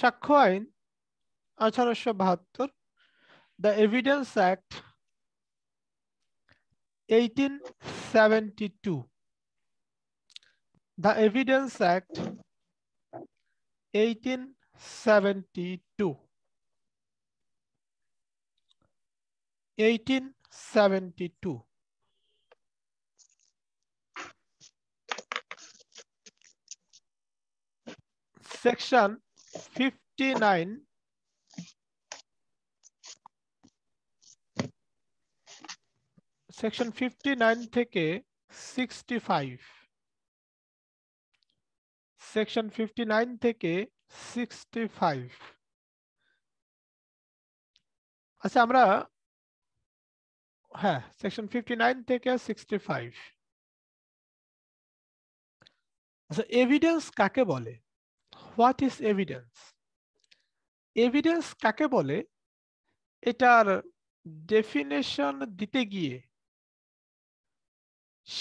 সাক্ষ্য আইন আঠারোশো বাহাত্তর the evidence act eighteen seventy two the evidence act eighteen seventy two eighteen seventy two section 50 fifty nine section fifty nine থেকে sixty five section fifty nine থেকে sixty five আচ্ছা আমরা হ্যাঁ section fifty nine থেকে sixty five আচ্ছা evidence কাকে বলে what is evidence evidence কাকে বলে এটার ডেফিনেশন দিতে গিয়ে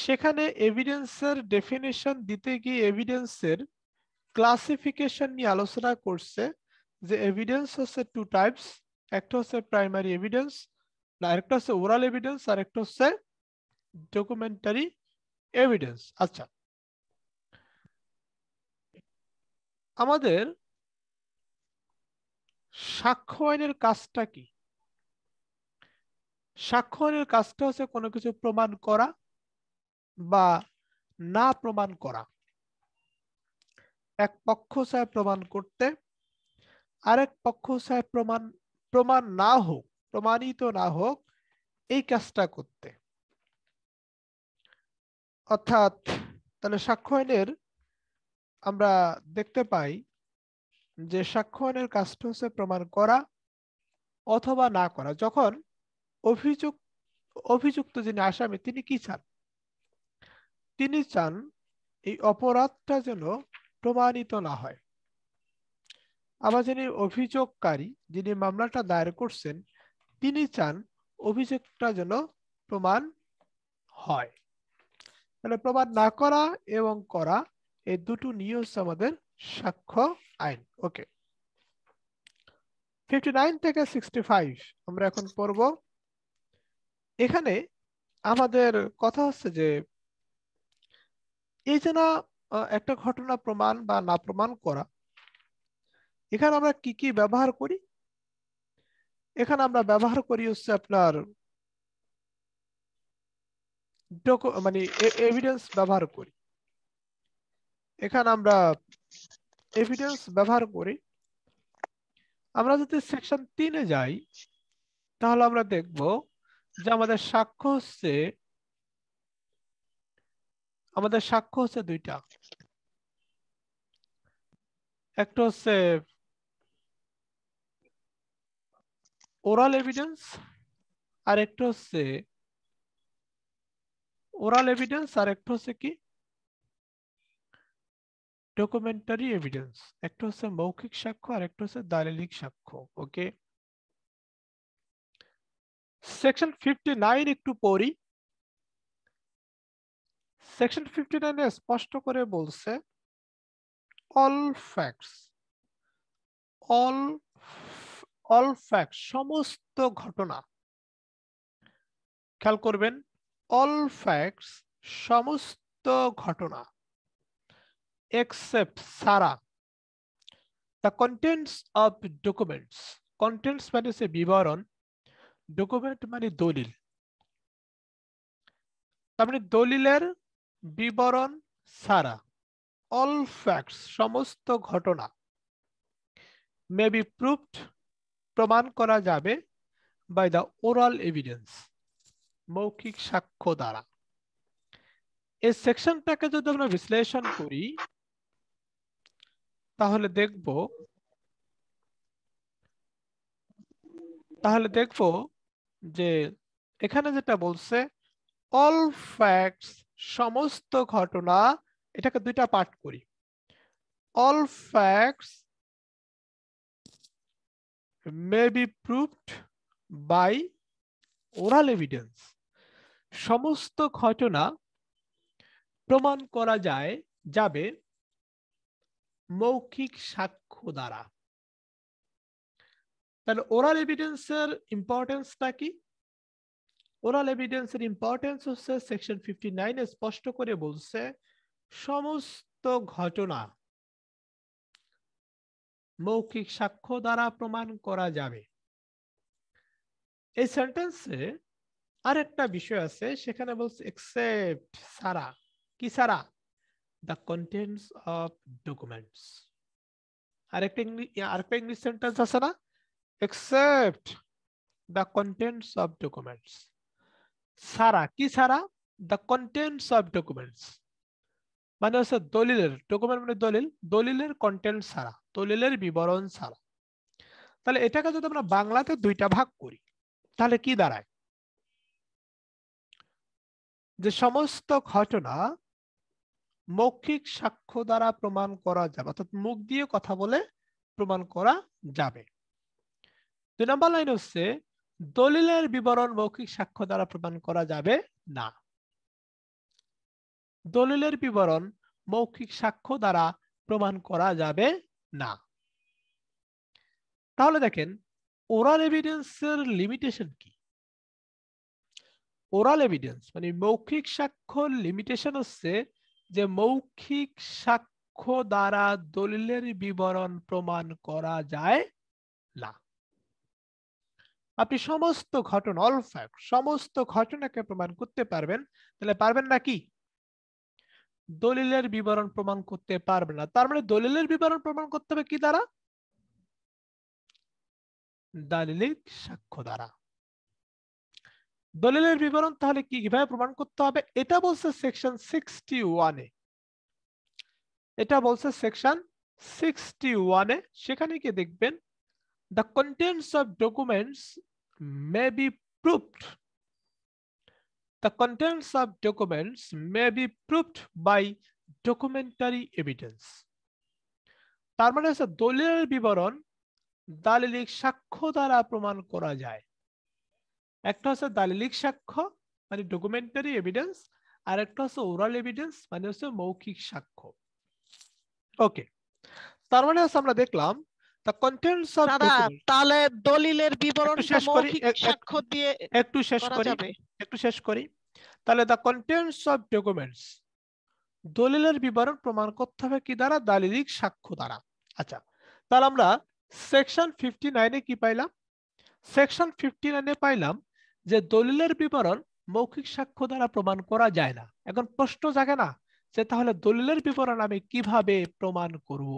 সেখানে এভিডেন্সের ডেফিনেশন দিতে গিয়ে এভিডেন্সের ক্লাসিফিকেশন নিয়ে আলোচনা করছে যে এভিডেন্স হচ্ছে টু টাইপস একটা হচ্ছে প্রাইমারি এভিডেন্স না আরেকটা হচ্ছে ওরাল এভিডেন্স আর একটা হচ্ছে ডকুমেন্টারি এভিডেন্স আচ্ছা আমাদের সাক্ষ্য আইনের কাজটা কি সাক্ষ্য আইনের কাজটা হচ্ছে কোনো কিছু প্রমাণ করা বা না প্রমাণ করা এক পক্ষ চায় প্রমাণ করতে আরেক পক্ষ চায় প্রমাণ প্রমাণ না হোক প্রমাণিত না হোক এই কাজটা করতে অর্থাৎ তাহলে সাক্ষ্য আইনের আমরা দেখতে পাই যে সাক্ষ্যদানের কাজটা হচ্ছে প্রমাণ করা অথবা না করা যখন অভিযোগ অভিযুক্ত যিনি আসামি তিনি কি চান তিনি চান এই অপরাধটা যেন প্রমাণিত না হয় আবার যিনি অভিযোগকারী যিনি মামলাটা দায়ের করছেন তিনি চান অভিযোগটা যেন প্রমাণ হয় তাহলে প্রমাণ না করা এবং করা এই দুটো নিয়ে আমাদের সাক্ষ্য আইন ওকে ফিফটি নাইন থেকে সিক্সটি ফাইভ আমরা এখন পড়ব এখানে আমাদের কথা হচ্ছে যে এই যে না একটা ঘটনা প্রমাণ বা না প্রমাণ করা এখানে আমরা কি কি ব্যবহার করি এখানে আমরা ব্যবহার করি হচ্ছে আপনার মানে এভিডেন্স ব্যবহার করি এখানে আমরা এভিডেন্স ব্যবহার করে আমরা যদি সেকশন তিনে যাই তাহলে আমরা দেখব যে আমাদের সাক্ষ্য হচ্ছে আমাদের সাক্ষ্য হচ্ছে দুইটা একটা হচ্ছে ওরাল এভিডেন্স আর একটা হচ্ছে ওরাল এভিডেন্স আর একটা হচ্ছে কি ডকুমেন্টারি এভিডেন্স একটা হচ্ছে মৌখিক সাক্ষ্য আর একটা হচ্ছে দালিলিক সাক্ষ্য ওকে সেকশন ফিফটি নাইন একটু পড়ি সেকশন ফিফটি স্পষ্ট করে বলছে all facts all all fact সমস্ত ঘটনা খেয়াল করবেন অল ফ্যাক্টস সমস্ত ঘটনা except Sara the contents of documents contents মানে হচ্ছে বিবরণ ডকুমেন্ট মানে দলিল তারপরে মানে দলিলের বিবরণ সারা অল ফ্যাক্টস সমস্ত ঘটনা মে বি প্রুভড প্রমাণ করা যাবে বাই দ্য ওরাল এভিডেন্স মৌখিক সাক্ষ্য দ্বারা এই সেকশনটাকে যদি আমরা বিশ্লেষণ করি তাহলে দেখব তাহলে দেখব যে এখানে যেটা বলছে অল ফ্যাক্টস সমস্ত ঘটনা এটাকে দুইটা পার্ট করি all facts may be proved by oral evidence সমস্ত ঘটনা প্রমাণ করা যায় যাবে মৌখিক সাক্ষ্য দ্বারা তাহলে ওরাল এভিডেন্সের ইম্পর্টেন্সটা কি ওরাল এভিডেন্সের ইম্পর্টেন্স হচ্ছে সেকশন ফিফটি নাইনে স্পষ্ট করে বলছে সমস্ত ঘটনা মৌখিক সাক্ষ্য দ্বারা প্রমাণ করা যাবে এই সেন্টেন্সে আরেকটা বিষয় আছে সেখানে বলছে এক্সেপ্ট সারা কি সারা the contents of documents আরেকটা ইংলিশ আরেকটা ইংলিশ সেন্টেন্স আছে না except the contents of documents সারা কি সারা the contents of documents মানে হচ্ছে দলিলের ডকুমেন্ট মানে দলিল দলিলের কন্টেন্ট সারা দলিলের বিবরণ সারা তাহলে এটাকে যদি আমরা বাংলাতে দুইটা ভাগ করি তাহলে কি দাঁড়ায় যে সমস্ত ঘটনা মৌখিক সাক্ষ্য দ্বারা প্রমাণ করা যাবে অর্থাৎ মুখ দিয়ে কথা বলে প্রমাণ করা যাবে দুই নম্বর লাইন হচ্ছে দলিলের বিবরণ মৌখিক সাক্ষ্য দ্বারা প্রমাণ করা যাবে না দলিলের বিবরণ মৌখিক সাক্ষ্য দ্বারা প্রমাণ করা যাবে না তাহলে দেখেন ওরাল এভিডেন্সের লিমিটেশন কি ওরাল এভিডেন্স মানে মৌখিক সাক্ষ্য লিমিটেশন হচ্ছে যে মৌখিক সাক্ষ্য দ্বারা দলিলের বিবরণ প্রমাণ করা যায় না আপনি সমস্ত ঘটনা অল ফ্যাক্ট সমস্ত ঘটনাকে প্রমাণ করতে পারবেন তাহলে পারবেন না কি দলিলের বিবরণ প্রমাণ করতে পারবে না তার মানে দলিলের বিবরণ প্রমাণ করতে হবে কি দ্বারা দালিলিক সাক্ষ্য দ্বারা দলিলের বিবরণ তাহলে কি কিভাবে প্রমাণ করতে হবে এটা বলছে সেকশন সিক্সটি ওয়ানে এটা বলছে সেকশন সিক্সটি ওয়ানে সেখানে কি দেখবেন the contents of documents may be proved the contents of documents may be proved by documentary evidence তার মানে হচ্ছে দলিলের বিবরণ দালিলিক সাক্ষ্য দ্বারা প্রমাণ করা যায় একটা হচ্ছে দালিলিক সাক্ষ্য মানে ডকুমেন্টারি এভিডেন্স আর একটা হচ্ছে ওরাল এভিডেন্স মানে হচ্ছে মৌখিক সাক্ষ্য ওকে তার মানে হচ্ছে আমরা দেখলাম কন্টেন্টস অফ তাহলে দলিলের বিবরণ শেষ করি সাক্ষ্য দিয়ে একটু শেষ করি একটু শেষ করি তাহলে কন্টেন্টস অফ ডকুমেন্টস দলিলের বিবরণ প্রমাণ করতে হবে কি দ্বারা দালিলিক সাক্ষ্য দ্বারা আচ্ছা তাহলে আমরা সেকশন ফিফটি নাইনে কি পাইলাম সেকশন ফিফটি নাইনে পাইলাম যে দলিলের বিবরণ মৌখিক সাক্ষ্য দ্বারা প্রমাণ করা যায় না এখন প্রশ্ন জাগে না যে তাহলে দলিলের বিবরণ আমি কিভাবে প্রমাণ করব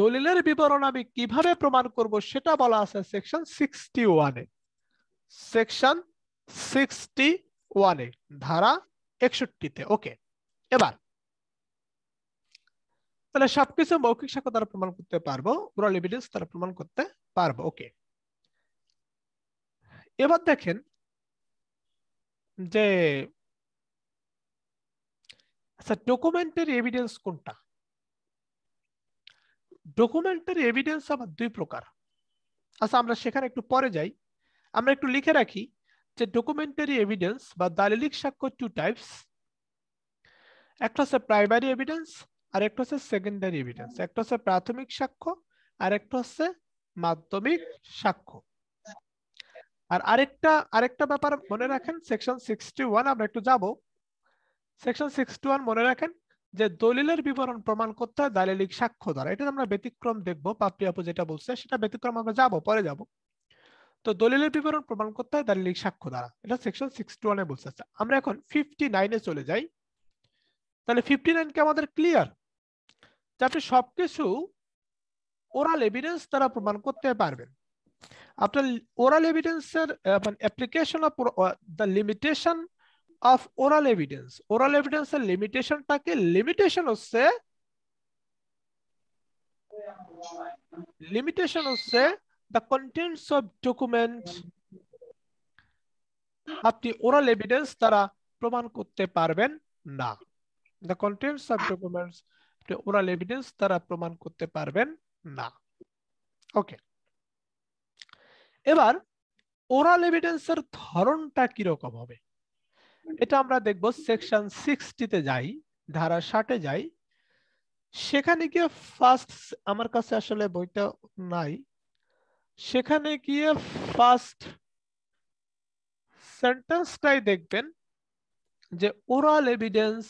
দলিলের বিবরণ আমি কিভাবে প্রমাণ করব সেটা বলা আছে সেকশন সিক্সটি ওয়ানে সেকশন সিক্সটি ওয়ানে ধারা একষট্টিতে ওকে এবার তাহলে সবকিছু মৌখিক সাক্ষ্য দ্বারা প্রমাণ করতে পারবো ওরাল এভিডেন্স দ্বারা প্রমাণ করতে পারবো ওকে এবার দেখেন যে আচ্ছা ডকুমেন্টের এভিডেন্স কোনটা ডকুমেন্টের এভিডেন্স আবার দুই প্রকার আচ্ছা আমরা সেখানে একটু পরে যাই আমরা একটু লিখে রাখি যে ডকুমেন্টারি এভিডেন্স বা দালিলিক সাক্ষ্য টু টাইপস একটা হচ্ছে প্রাইমারি এভিডেন্স আর একটা হচ্ছে সেকেন্ডারি এভিডেন্স একটা হচ্ছে প্রাথমিক সাক্ষ্য আর একটা হচ্ছে মাধ্যমিক সাক্ষ্য আর আরেকটা আরেকটা ব্যাপার মনে রাখেন সেকশন সিক্সটি ওয়ান আমরা একটু যাব সেকশন সিক্সটি ওয়ান মনে রাখেন যে দলিলের বিবরণ প্রমাণ করতে হয় দালিলিক সাক্ষ্য দ্বারা এটা আমরা ব্যতিক্রম দেখবো পাপড়ি আপু যেটা বলছে সেটা ব্যতিক্রম আমরা যাব পরে যাব তো দলিলের বিবরণ প্রমাণ করতে হয় দালিলিক সাক্ষ্য দ্বারা এটা সেকশন সিক্সটি ওয়ানে বলছে আচ্ছা আমরা এখন ফিফটি নাইনে চলে যাই তাহলে ফিফটি নাইনকে আমাদের ক্লিয়ার যাতে সবকিছু ওরাল এভিডেন্স তারা প্রমাণ করতে পারবেন After oral evidence, sir, upon application of uh, the limitation of oral evidence. Oral evidence er limitation take limitation হচ্ছে limitation হচ্ছে the contents of document আপনি oral evidence দ্বারা প্রমাণ করতে পারবেন না the contents of documents আপনি oral evidence দ্বারা প্রমাণ করতে পারবেন না ওকে এবার ওরাল এভিডেন্সের ধরনটা কিরকম হবে এটা আমরা দেখব সেকশন সিক্সটিতে যাই ধারা ষাটে যাই সেখানে গিয়ে ফার্স্ট আমার কাছে আসলে বইটা নাই সেখানে গিয়ে ফার্স্ট সেন্টেন্সটাই দেখবেন যে oral evidence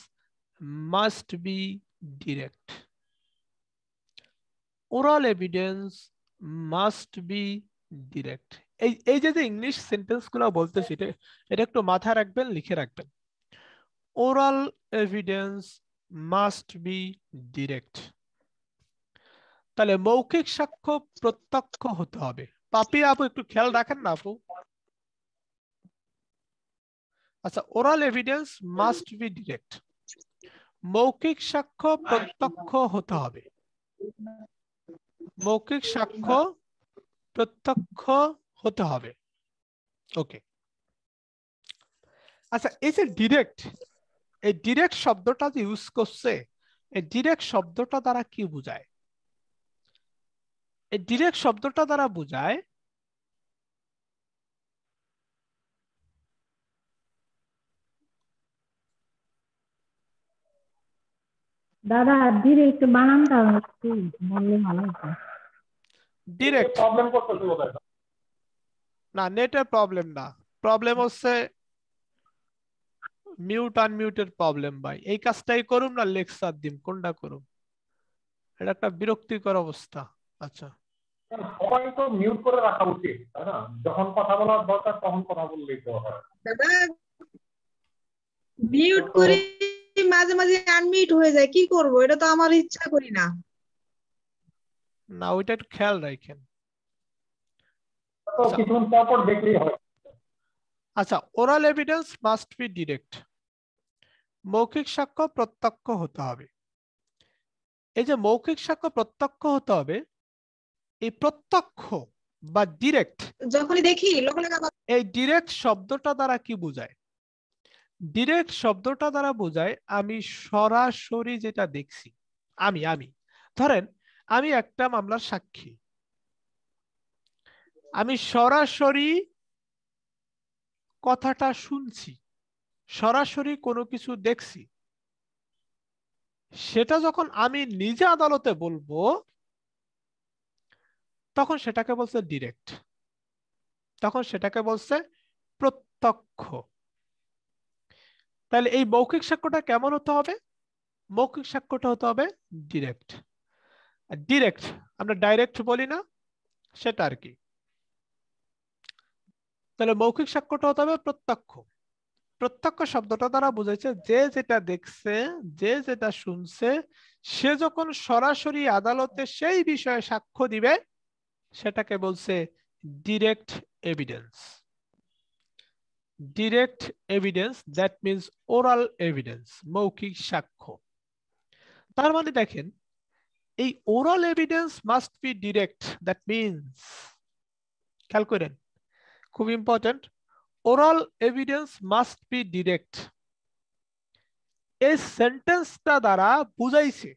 must be direct oral evidence must be direct এই এই যে যে ইংলিশ সেন্টেন্স গুলো বলতেছি এটা এটা একটু মাথা রাখবেন লিখে রাখবেন oral evidence must be direct তাহলে মৌখিক সাক্ষ্য প্রত্যক্ষ হতে হবে পাপি আপু একটু খেয়াল রাখেন না আপু আচ্ছা oral evidence must be direct মৌখিক সাক্ষ্য প্রত্যক্ষ হতে হবে মৌখিক সাক্ষ্য প্রত্যক্ষ হতে হবে ওকে আচ্ছা এই যে ডিরেক্ট এই ডিরেক্ট শব্দটা যে ইউজ করছে এই ডিরেক্ট শব্দটা দ্বারা কি বোঝায় এই ডিরেক্ট শব্দটা দ্বারা বোঝায় দাদা ডিরেক্ট বানানটা একটু বললে ভালো হতো ডিরেক্ট প্রবলেম করতেছে বোধহয় না নেটের প্রবলেম না প্রবলেম হচ্ছে মিউট আনমিউটের প্রবলেম ভাই এই কাজটাই করুম না লেকচার দিম কোনটা করুম এটা একটা বিরক্তিকর অবস্থা আচ্ছা সবাই তো মিউট করে রাখা উচিত তাই না যখন কথা বলার দরকার তখন কথা বললেই তো হয় মিউট করে মাঝে মাঝে আনমিউট হয়ে যায় কি করব এটা তো আমার ইচ্ছা করি না না ওইটা একটু খেয়াল রাখেন আচ্ছা oral evidence must be direct মৌখিক সাক্ষ্য প্রত্যক্ষ হতে হবে এই যে মৌখিক সাক্ষ্য প্রত্যক্ষ হতে হবে এই প্রত্যক্ষ বা ডিরেক্ট যখনই দেখি এই ডিরেক্ট শব্দটা দ্বারা কি বোঝায় ডিরেক্ট শব্দটা দ্বারা বোঝায় আমি সরাসরি যেটা দেখছি আমি আমি ধরেন আমি একটা মামলার সাক্ষী আমি সরাসরি কথাটা শুনছি সরাসরি কোনো কিছু দেখছি সেটা যখন আমি নিজে আদালতে বলবো তখন সেটাকে বলছে ডিরেক্ট তখন সেটাকে বলছে প্রত্যক্ষ তাহলে এই মৌখিক সাক্ষ্যটা কেমন হতে হবে মৌখিক সাক্ষ্যটা হতে হবে ডিরেক্ট ডিরেক্ট আমরা ডাইরেক্ট বলি না সেটা আর কি তাহলে মৌখিক সাক্ষ্যটা হতে হবে প্রত্যক্ষ প্রত্যক্ষ শব্দটা তারা বুঝেছে যে যেটা দেখছে যে যেটা শুনছে সে যখন সরাসরি আদালতে সেই বিষয়ে সাক্ষ্য দিবে সেটাকে বলছে direct evidence direct evidence that means oral evidence মৌখিক সাক্ষ্য তার মানে দেখেন এই oral evidence must be direct that means খেয়াল করেন খুব important oral evidence must be direct এই সেন্টেন্সটা দ্বারা বুঝাইছে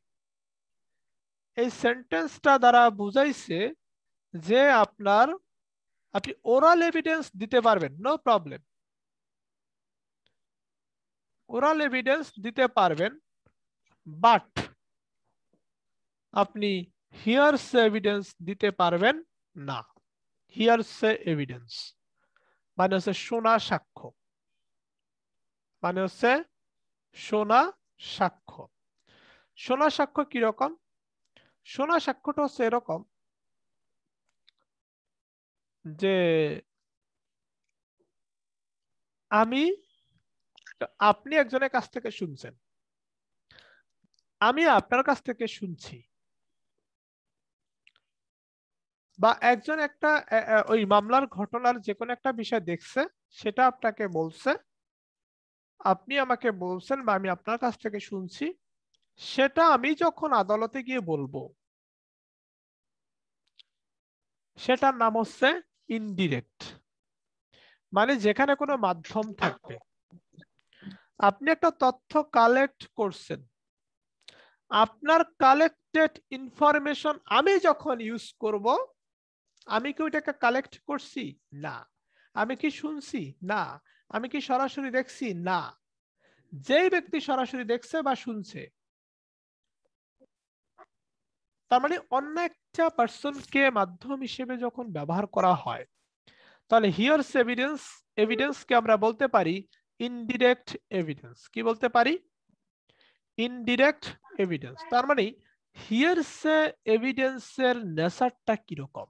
এই সেন্টেন্সটা দ্বারা বুঝাইছে যে আপনার আপনি ওরাল এভিডেন্স দিতে পারবেন নো প্রবলেম ওরাল এভিডেন্স দিতে পারবেন বাট আপনি হিয়ার্স এভিডেন্স দিতে পারবেন না হিয়ার্স এভিডেন্স মানে হচ্ছে সোনা সাক্ষ্য মানে হচ্ছে সোনা সাক্ষ্য সোনা সাক্ষ্য কিরকম সোনা সাক্ষ্যটা হচ্ছে এরকম যে আমি আপনি একজনের কাছ থেকে শুনছেন আমি আপনার কাছ থেকে শুনছি বা একজন একটা ওই মামলার ঘটনার যে কোনো একটা বিষয় দেখছে সেটা আপনাকে বলছে আপনি আমাকে বলছেন বা আমি আপনার কাছ থেকে শুনছি সেটা আমি যখন আদালতে গিয়ে বলবো সেটার নাম হচ্ছে ইনডিরেক্ট মানে যেখানে কোনো মাধ্যম থাকবে আপনি একটা তথ্য কালেক্ট করছেন আপনার কালেক্টেড ইনফরমেশন আমি যখন ইউজ করব আমি কি ওইটাকে কালেক্ট করছি না আমি কি শুনছি না আমি কি সরাসরি দেখছি না যেই ব্যক্তি সরাসরি দেখছে বা শুনছে তার মানে অন্য একটা পার্সনকে মাধ্যম হিসেবে যখন ব্যবহার করা হয় তাহলে হিয়ার্স এভিডেন্স এভিডেন্সকে আমরা বলতে পারি ইনডিরেক্ট এভিডেন্স কি বলতে পারি ইনডিরেক্ট এভিডেন্স তার মানে হিয়ার্স এভিডেন্সের নেচারটা কিরকম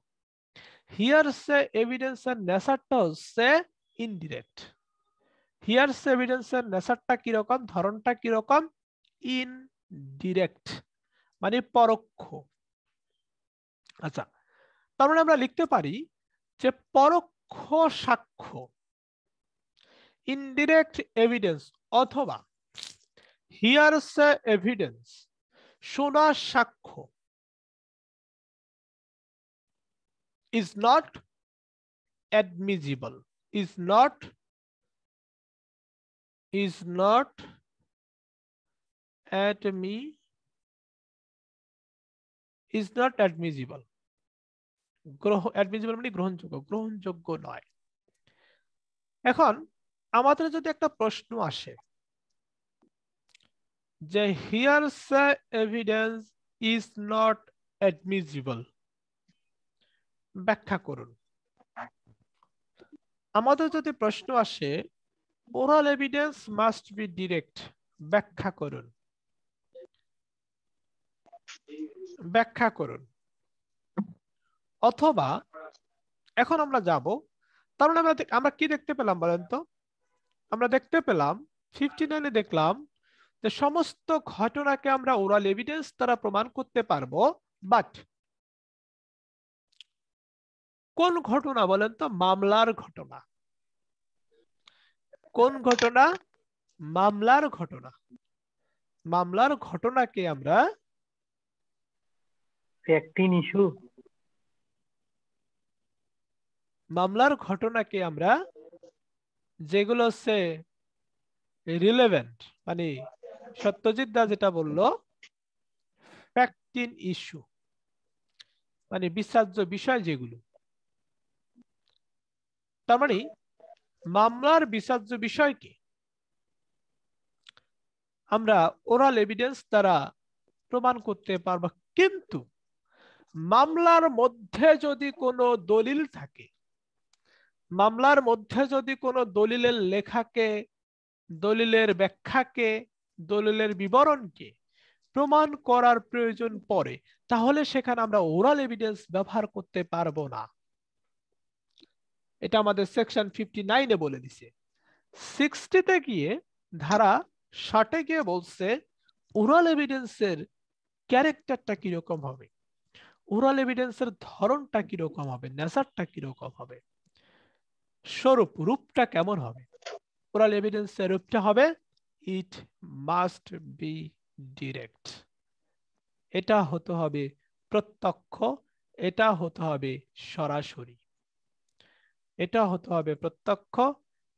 hearsay evidence এর নেচারটা হচ্ছে ইনডিরেক্ট হিয়ারসে এভিডেন্স এর নেচারটা কিরকম ধরনটা কিরকম ইনডিরেক্ট মানে পরোক্ষ আচ্ছা তার মানে আমরা লিখতে পারি যে পরোক্ষ সাক্ষ্য ইনডিরেক্ট এভিডেন্স অথবা হিয়ারসে এভিডেন্স শোনা সাক্ষ্য is not admissible, is not, is not at me is not admissible. গ্রহ অ্যাডমিসিবল মানে গ্রহণযোগ্য গ্রহণযোগ্য নয় এখন আমাদের যদি একটা প্রশ্ন আসে যে hearsay evidence is not admissible ব্যাখ্যা করুন আমাদের যদি প্রশ্ন আসে oral evidence must be direct ব্যাখ্যা করুন ব্যাখ্যা করুন অথবা এখন আমরা যাব তার মানে আমরা আমরা কি দেখতে পেলাম বলেন তো আমরা দেখতে পেলাম ফিফটি নাইনে দেখলাম যে সমস্ত ঘটনাকে আমরা ওরাল এভিডেন্স দ্বারা প্রমাণ করতে পারবো বাট কোন ঘটনা বলেন তো মামলার ঘটনা কোন ঘটনা মামলার ঘটনা মামলার ঘটনাকে আমরা মামলার ঘটনাকে আমরা যেগুলো হচ্ছে রিলেভেন্ট মানে সত্যজিৎ দা যেটা বললো ফ্যাক্টিন ইস্যু মানে বিশ্বাস্য বিষয় যেগুলো তার মানে মামলার বিচার্য বিষয়কে আমরা ওরাল এভিডেন্স দ্বারা প্রমাণ করতে পারব কিন্তু মামলার মধ্যে যদি কোনো দলিল থাকে মামলার মধ্যে যদি কোনো দলিলের লেখাকে দলিলের ব্যাখ্যাকে দলিলের বিবরণকে প্রমাণ করার প্রয়োজন পড়ে তাহলে সেখানে আমরা ওরাল এভিডেন্স ব্যবহার করতে পারবো না এটা আমাদের সেকশন ফিফটি নাইনে বলে দিছে সিক্সটিতে গিয়ে ধারা ষাটে গিয়ে বলছে ওরাল এভিডেন্সের ক্যারেক্টারটা কিরকম হবে ওরাল এভিডেন্সের ধরনটা কিরকম হবে নেচারটা কিরকম হবে স্বরূপ রূপটা কেমন হবে ওরাল এভিডেন্সের রূপটা হবে ইট মাস্ট বি ডিরেক্ট এটা হতে হবে প্রত্যক্ষ এটা হতে হবে সরাসরি এটা হতে হবে প্রত্যক্ষ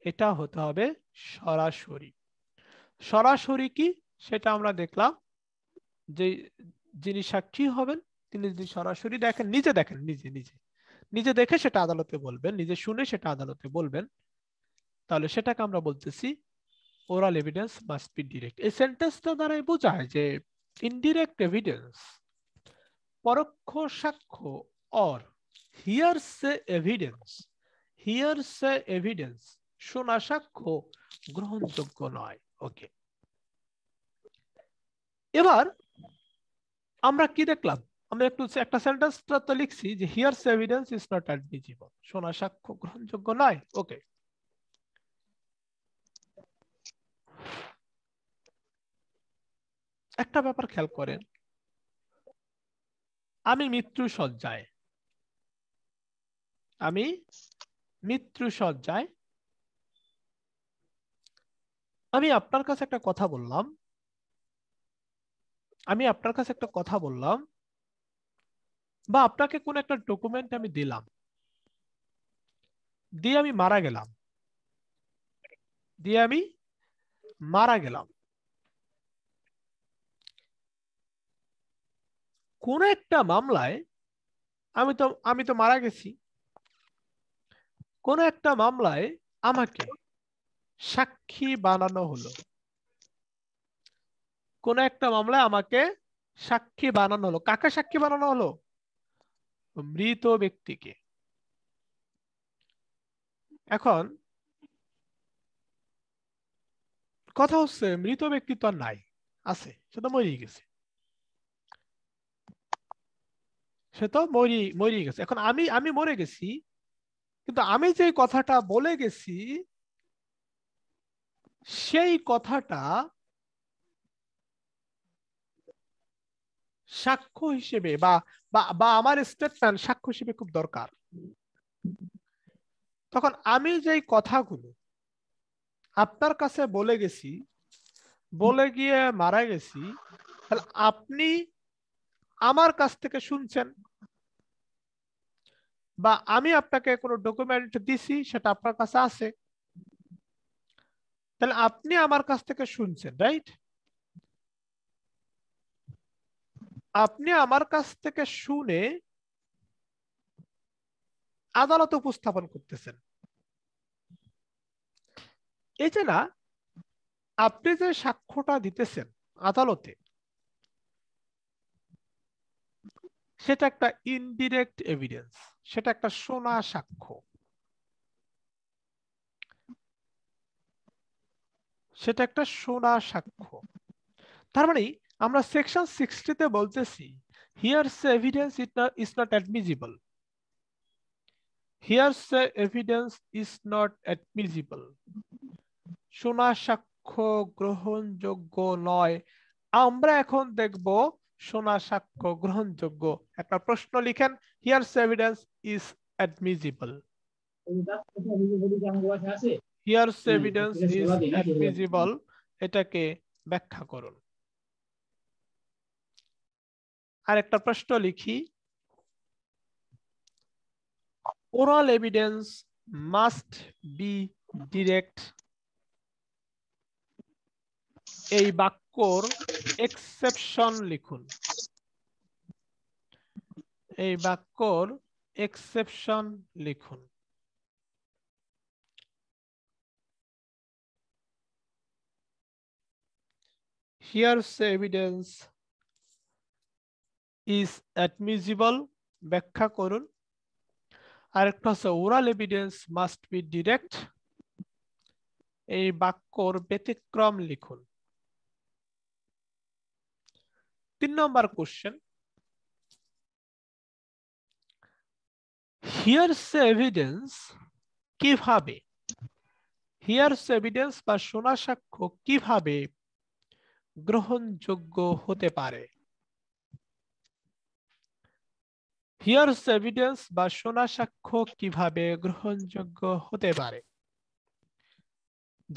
এটা হতে হবে সরাসরি সরাসরি কি সেটা আমরা দেখলাম যে যিনি সাক্ষী হবেন তিনি যদি সরাসরি দেখেন নিজে দেখেন নিজে নিজে নিজে দেখে সেটা আদালতে বলবেন নিজে শুনে সেটা আদালতে বলবেন তাহলে সেটাকে আমরা বলতেছি oral evidence must be direct এই সেন্টেন্সটা দ্বারাই বোঝায় যে ইনডিরেক্ট এভিডেন্স পরোক্ষ সাক্ষ্য or hearsay evidence hearsay evidence শোনা সাক্ষ্য গ্রহণযোগ্য নয় ওকে এবার আমরা কি দেখলাম একটু একটা তো লিখছি যে hearsay evidence is not admissible শোনা সাক্ষ্য গ্রহণযোগ্য নয় ওকে একটা ব্যাপার খেয়াল করেন আমি মৃত্যু সজ্জায় আমি মৃত্যু সজ্জায় আমি আপনার কাছে একটা কথা বললাম আমি আপনার কাছে একটা কথা বললাম বা আপনাকে কোন একটা ডকুমেন্ট আমি দিলাম দিয়ে আমি মারা গেলাম দিয়ে আমি মারা গেলাম কোন একটা মামলায় আমি তো আমি তো মারা গেছি কোন একটা মামলায় আমাকে সাক্ষী বানানো হলো কোন একটা মামলায় আমাকে সাক্ষী বানানো হলো কাকে সাক্ষী বানানো হলো মৃত ব্যক্তিকে এখন কথা হচ্ছে মৃত ব্যক্তি তো আর নাই আছে সে তো মরিয়ে গেছে সে তো মরি মরিয়ে গেছে এখন আমি আমি মরে গেছি কিন্তু আমি যে কথাটা বলে গেছি সেই কথাটা সাক্ষ্য হিসেবে বা বা আমার স্টেটমেন্ট সাক্ষ্য হিসেবে খুব দরকার তখন আমি যে কথাগুলো আপনার কাছে বলে গেছি বলে গিয়ে মারা গেছি আপনি আমার কাছ থেকে শুনছেন বা আমি আপনাকে কোনো ডকুমেন্ট দিছি সেটা আপনার কাছে আছে তাহলে আপনি আমার কাছ থেকে শুনছেন রাইট আপনি আমার কাছ থেকে শুনে আদালত উপস্থাপন করতেছেন এই যে না আপনি যে সাক্ষ্যটা দিতেছেন আদালতে সেটা একটা ইনডিরেক্ট এভিডেন্স সেটা একটা সোনা সাক্ষ্য সেটা একটা সোনা সাক্ষ্য তার মানে আমরা সেকশন সিক্সটিতে বলতেছি hearsay evidence it is not admissible hearsay evidence is not admissible সোনা সাক্ষ্য গ্রহণযোগ্য নয় আমরা এখন দেখব শোনা সাক্ষ্য গ্রহণযোগ্য একটা প্রশ্ন লিখেন hearsay evidence is admissible hearsay evidence is admissible এটাকে ব্যাখ্যা করুন আর একটা প্রশ্ন লিখি oral evidence must be direct এই বাক্যর এক্সেপশন লিখুন এই বাক্যর এক্সেপশন লিখুন here's এভিডেন্স ইজ অ্যাডমিজিবল ব্যাখ্যা করুন আরেকটা হচ্ছে oral evidence must be direct এই বাক্যর ব্যতিক্রম লিখুন তিন নম্বর কোশ্চেন হিয়ার্স এভিডেন্স কিভাবে হিয়ার্স এভিডেন্স বা সোনা সাক্ষ্য কিভাবে গ্রহণযোগ্য হতে পারে হিয়ার্স এভিডেন্স বা সোনা সাক্ষ্য কিভাবে গ্রহণযোগ্য হতে পারে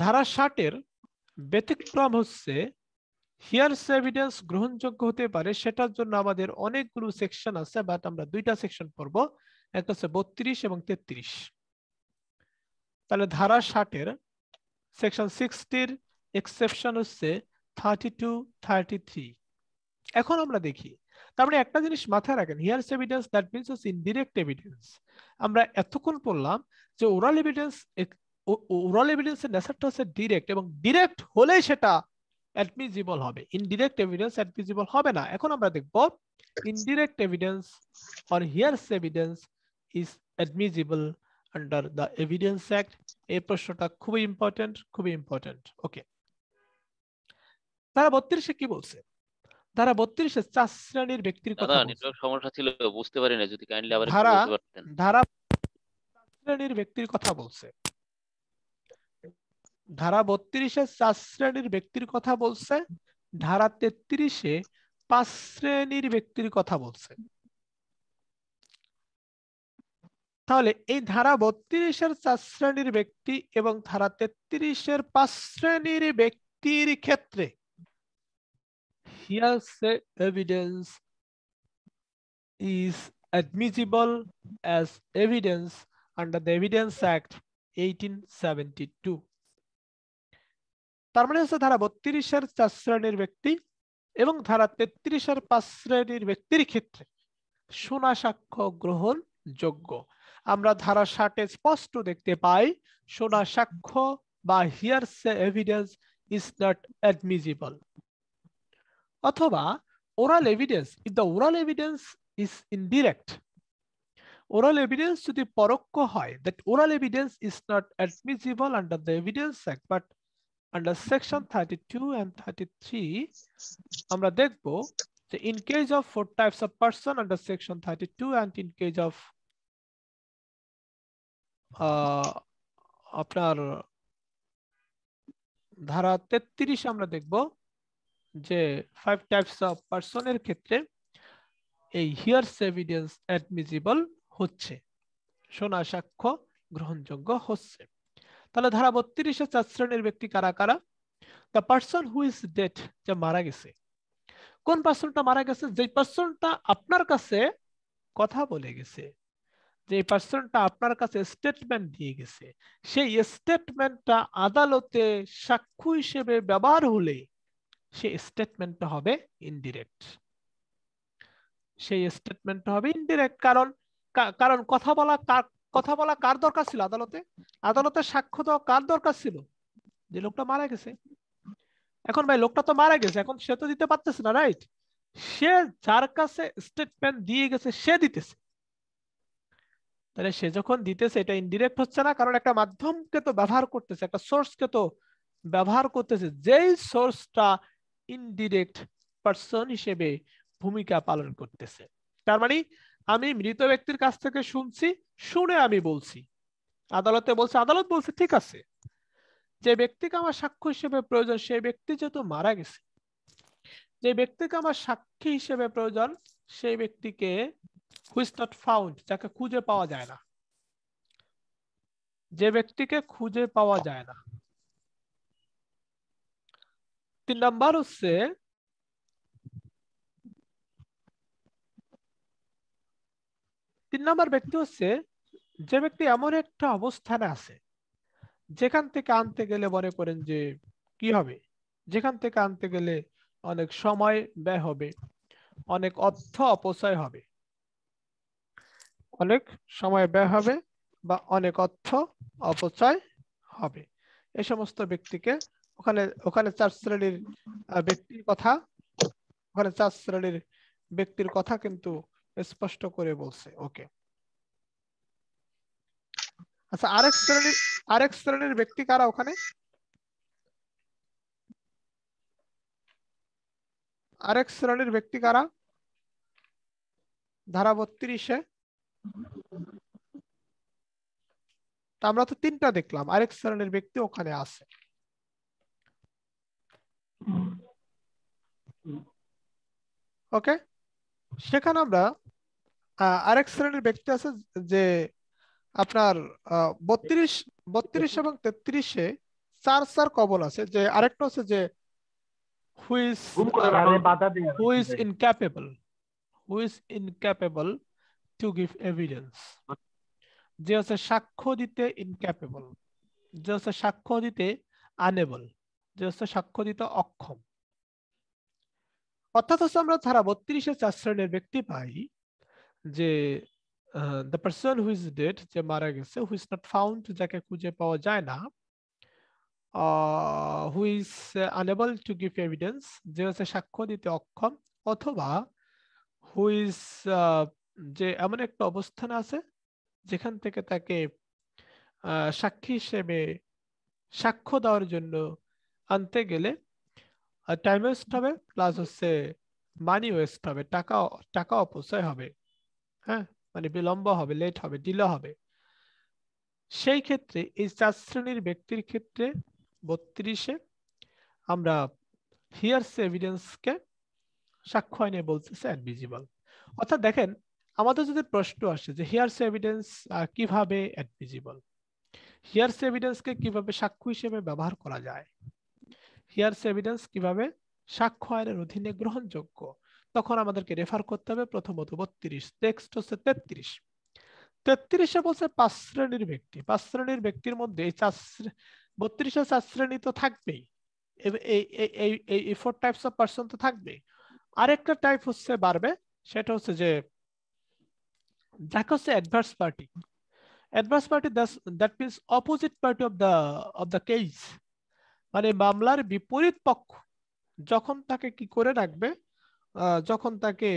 ধারা ষাটের ব্যতিক্রম হচ্ছে হিয়ার্স এভিডেন্স গ্রহণযোগ্য হতে পারে সেটার জন্য আমাদের অনেকগুলো সেকশন আছে বাট আমরা দুইটা সেকশন পড়ব একটা হচ্ছে বত্রিশ এবং তেত্রিশ তাহলে ধারা ষাটের সেকশন সিক্সটির এক্সেপশন হচ্ছে থার্টি টু থার্টি থ্রি এখন আমরা দেখি তারপরে মানে একটা জিনিস মাথায় রাখেন হিয়ার্স এভিডেন্স দ্যাট মিনস হচ্ছে ইনডিরেক্ট এভিডেন্স আমরা এতক্ষণ পড়লাম যে ওরাল এভিডেন্স ওরাল এভিডেন্সের নেচারটা হচ্ছে ডিরেক্ট এবং ডিরেক্ট হলেই সেটা অ্যাডমিসিবল হবে ইনডিরেক্ট এভিডেন্স অ্যাডমিসিবল হবে না এখন আমরা দেখব indirect evidence or hearsay evidence is admissible under the evidence act এই প্রশ্নটা খুবই ইম্পর্টেন্ট খুবই ইম্পর্টেন্ট ওকে তারা বত্রিশে কি বলছে ধারা বত্রিশে চার শ্রেণীর ব্যক্তির কথা নেটওয়ার্ক সমস্যা ছিল বুঝতে পারি না যদি কাইন্ডলি আবার ধারা ধারা শ্রেণীর ব্যক্তির কথা বলছে ধারা বত্রিশে চার শ্রেণীর ব্যক্তির কথা বলছে ধারা তেত্রিশে পাঁচ শ্রেণীর ব্যক্তির কথা বলছে তাহলে এই ধারা বত্রিশের চার শ্রেণীর ব্যক্তি এবং ধারা তেত্রিশের পাঁচ শ্রেণীর ব্যক্তির ক্ষেত্রে hearsay evidence is admissible as evidence under the Evidence seventy 1872. তার মানে হচ্ছে ধারা বত্রিশের চার শ্রেণীর ব্যক্তি এবং ধারা তেত্রিশের পাঁচ শ্রেণীর ব্যক্তির ক্ষেত্রে সোনা সাক্ষ্য গ্রহণ যোগ্য আমরা ধারা ষাটে স্পষ্ট দেখতে পাই সোনা সাক্ষ্য বা hearsay evidence is not admissible অথবা oral evidence if the oral evidence is indirect oral evidence যদি পরোক্ষ হয় that oral evidence is not admissible under the evidence act but under section 32 and 33 আমরা দেখব যে in case of four types of person under section 32 and in case of uh, আপনার ধারা 33 আমরা দেখব যে ফাইভ টাইপস অফ পার্সনের ক্ষেত্রে এই হিয়ার্স এভিডেন্স অ্যাডমিজিবল হচ্ছে শোনা সাক্ষ্য গ্রহণযোগ্য হচ্ছে তাহলে ধারা বত্রিশে চার শ্রেণীর ব্যক্তি কারা কারা the person who is dead যে মারা গেছে কোন পার্সনটা মারা গেছে যে পার্সনটা আপনার কাছে কথা বলে গেছে যে পার্সনটা আপনার কাছে স্টেটমেন্ট দিয়ে গেছে সেই স্টেটমেন্টটা আদালতে সাক্ষ্য হিসেবে ব্যবহার হলে সেই স্টেটমেন্টটা হবে ইনডিরেক্ট সেই স্টেটমেন্টটা হবে ইনডিরেক্ট কারণ কারণ কথা বলা কথা বলা কার দরকার ছিল আদালতে আদালতে সাক্ষ্য দেওয়া কার দরকার ছিল যে লোকটা মারা গেছে এখন ভাই লোকটা তো মারা গেছে এখন সে তো দিতে পারতেছে না রাইট সে যার কাছে স্টেটমেন্ট দিয়ে গেছে সে দিতেছে তাহলে সে যখন দিতেছে এটা ইনডিরেক্ট হচ্ছে না কারণ একটা মাধ্যমকে তো ব্যবহার করতেছে একটা সোর্সকে তো ব্যবহার করতেছে যেই সোর্সটা ইনডিরেক্ট পার্সন হিসেবে ভূমিকা পালন করতেছে তার মানে আমি মৃত ব্যক্তির কাছ থেকে শুনছি শুনে আমি বলছি আদালতে বলছে আদালত বলছে ঠিক আছে যে ব্যক্তিকে আমার সাক্ষ্য হিসেবে প্রয়োজন সেই ব্যক্তি যেহেতু মারা গেছে যে ব্যক্তিকে আমার সাক্ষী হিসেবে প্রয়োজন সেই ব্যক্তিকে হুইজ নট ফাউন্ড যাকে খুঁজে পাওয়া যায় না যে ব্যক্তিকে খুঁজে পাওয়া যায় না তিন নাম্বার হচ্ছে তিন নাম্বার ব্যক্তি হচ্ছে যে ব্যক্তি এমন একটা অবস্থানে আছে যেখান থেকে আনতে গেলে মনে করেন যে কি হবে যেখান থেকে আনতে গেলে অনেক সময় ব্যয় হবে অনেক অর্থ অপচয় হবে অনেক সময় ব্যয় হবে বা অনেক অর্থ অপচয় হবে এ সমস্ত ব্যক্তিকে ওখানে ওখানে চার শ্রেণীর ব্যক্তির কথা ওখানে চার শ্রেণীর ব্যক্তির কথা কিন্তু স্পষ্ট করে বলছে ওকে আচ্ছা আরেক শ্রেণীর আরেক শ্রেণীর ব্যক্তি কারা ওখানে আরেক শ্রেণীর ব্যক্তি কারা ধারা বত্রিশে আমরা তো তিনটা দেখলাম আরেক শ্রেণীর ব্যক্তি ওখানে আছে ওকে সেখানে আমরা আরেক শ্রেণীর ব্যক্তি আছে যে আপনার বত্রিশ বত্রিশ এবং তেত্রিশে চার চার কবল আছে যে আরেকটা হচ্ছে যে who is who is incapable who is incapable to give evidence যে হচ্ছে সাক্ষ্য দিতে ইনক্যাপেবল যে হচ্ছে সাক্ষ্য দিতে আনেবল যে হচ্ছে সাক্ষ্য দিতে অক্ষম অর্থাৎ হচ্ছে আমরা ধারা বত্রিশে চার শ্রেণীর ব্যক্তি পাই যে the person who is dead যে মারা গেছে হু ইজ নট ফাউন্ড যাকে খুঁজে পাওয়া যায় না who is unable to give evidence যে হচ্ছে সাক্ষ্য দিতে অক্ষম অথবা হু ইজ যে এমন একটা অবস্থান আছে যেখান থেকে তাকে সাক্ষী হিসেবে সাক্ষ্য দেওয়ার জন্য আনতে গেলে টাইম ওয়েস্ট হবে প্লাস হচ্ছে মানি ওয়েস্ট হবে টাকা টাকা অপচয় হবে হ্যাঁ মানে বিলম্ব হবে লেট হবে ডিলে হবে সেই ক্ষেত্রে এই চার শ্রেণীর ব্যক্তির ক্ষেত্রে বত্রিশে আমরা হিয়ার্স এভিডেন্সকে সাক্ষ্য আইনে বলতেছে অ্যাডমিজিবল অর্থাৎ দেখেন আমাদের যদি প্রশ্ন আসে যে হিয়ার্স এভিডেন্স কিভাবে অ্যাডমিজিবল হিয়ার্স এভিডেন্সকে কিভাবে সাক্ষ্য হিসেবে ব্যবহার করা যায় হিয়ার্স এভিডেন্স কিভাবে সাক্ষ্য আইনের অধীনে গ্রহণযোগ্য তখন আমাদেরকে রেফার করতে হবে প্রথমত বত্রিশ টেক্সট হচ্ছে তেত্রিশ তেত্রিশে বলছে পাঁচ শ্রেণীর ব্যক্তি পাঁচ শ্রেণীর ব্যক্তির মধ্যে বত্রিশে চার শ্রেণী তো থাকবেই এই ফোর টাইপস অফ পার্সন তো থাকবেই আরেকটা টাইপ হচ্ছে বাড়বে সেটা হচ্ছে যে যাকে হচ্ছে adverse party adverse party that means opposite party of the of the case মানে মামলার বিপরীত পক্ষ যখন তাকে কি করে রাখবে যখন তাকে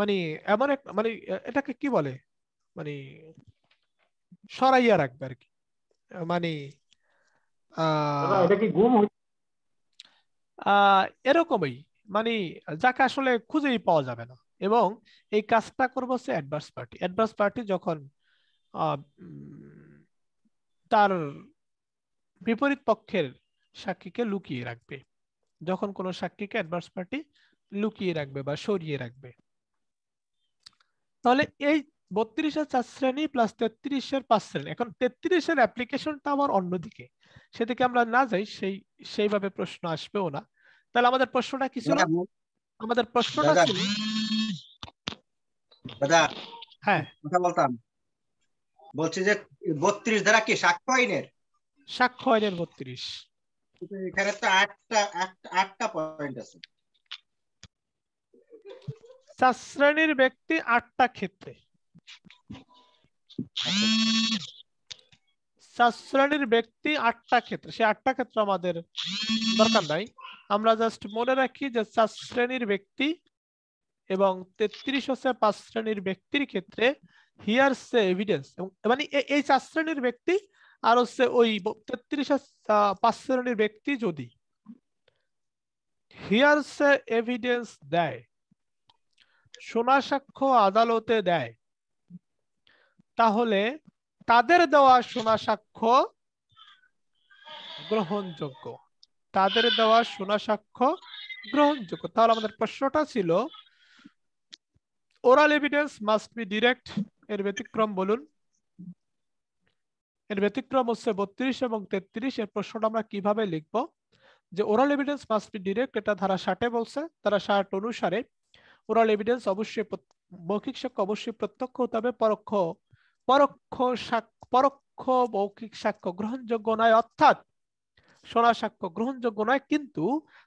মানে এমন এক মানে এটাকে কি বলে মানে সরাইয়া রাখবে আর কি মানে এরকমই মানে যাকে আসলে খুঁজেই পাওয়া যাবে না এবং এই কাজটা করবো হচ্ছে অ্যাডভার্স পার্টি অ্যাডভার্স পার্টি যখন তার বিপরীত পক্ষের সাক্ষীকে লুকিয়ে রাখবে যখন কোনো সাক্ষীকে অ্যাডভার্স পার্টি লুকিয়ে রাখবে বা সরিয়ে রাখবে তাহলে এই বত্রিশ আর চার শ্রেণী প্লাস তেত্রিশ আর পাঁচ শ্রেণী এখন তেত্রিশের অ্যাপ্লিকেশনটা আমার অন্যদিকে সেদিকে আমরা না যাই সেই সেইভাবে প্রশ্ন আসবেও না তাহলে আমাদের প্রশ্নটা কিছু না আমাদের প্রশ্নটা ছিল হ্যাঁ কথা বলতাম বলছি যে বত্রিশ দ্বারা কি সাক্ষ্য আইনের সাক্ষ্য আইনের বত্রিশ এখানে তো আটটা আটটা পয়েন্ট আছে চার শ্রেণীর ব্যক্তি আটটা ক্ষেত্রে চার শ্রেণীর ব্যক্তি আটটা ক্ষেত্রে সে আটটা ক্ষেত্র আমাদের দরকার নাই আমরা জাস্ট মনে রাখি যে চার শ্রেণীর ব্যক্তি এবং তেত্রিশ হচ্ছে পাঁচ শ্রেণীর ব্যক্তির ক্ষেত্রে হিয়ার সে এভিডেন্স মানে এই চার শ্রেণীর ব্যক্তি আর হচ্ছে ওই তেত্রিশ পাঁচ শ্রেণীর ব্যক্তি যদি হিয়ার সে এভিডেন্স দেয় সোনা সাক্ষ্য আদালতে দেয় তাহলে তাদের দেওয়া সোনা সাক্ষ্য গ্রহণযোগ্য তাদের দেওয়া সোনা সাক্ষ্য গ্রহণযোগ্য তাহলে আমাদের প্রশ্নটা ছিল oral evidence must be direct এর ব্যতিক্রম বলুন এর ব্যতিক্রম হচ্ছে বত্রিশ এবং তেত্রিশ এর প্রশ্নটা আমরা কিভাবে লিখব যে oral evidence must be direct এটা ধারা ষাটে বলছে তারা ষাট অনুসারে ওরাল এভিডেন্স অবশ্যই মৌখিক সাক্ষ্য অবশ্যই প্রত্যক্ষ হতে হবে পরোক্ষ পরোক্ষ পরোক্ষ মৌখিক সাক্ষ্য গ্রহণযোগ্য নয় অর্থাৎ সোনা সাক্ষ্য গ্রহণযোগ্য নয় কিন্তু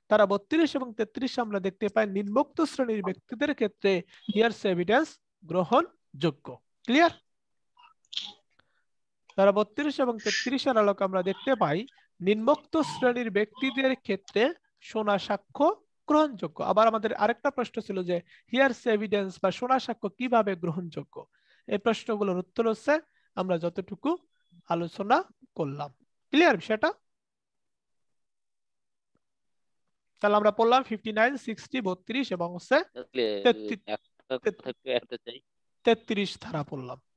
তারা বত্রিশ এবং তেত্রিশ আমরা দেখতে পাই নিম্নোক্ত শ্রেণীর ব্যক্তিদের ক্ষেত্রে হিয়ার্স এভিডেন্স গ্রহণযোগ্য ক্লিয়ার তারা বত্রিশ এবং তেত্রিশের আলোকে আমরা দেখতে পাই নিম্নোক্ত শ্রেণীর ব্যক্তিদের ক্ষেত্রে সোনা সাক্ষ্য গ্রহণযোগ্য আবার আমাদের আরেকটা প্রশ্ন ছিল যে হিয়ার্স এভিডেন্স বা সোনা সাক্ষ্য কিভাবে গ্রহণযোগ্য এই প্রশ্নগুলোর উত্তর হচ্ছে আমরা যতটুকু আলোচনা করলাম ক্লিয়ার বিষয়টা তাহলে আমরা পড়লাম ফিফটি নাইন সিক্সটি বত্রিশ এবং হচ্ছে তেত্রিশ ধারা পড়লাম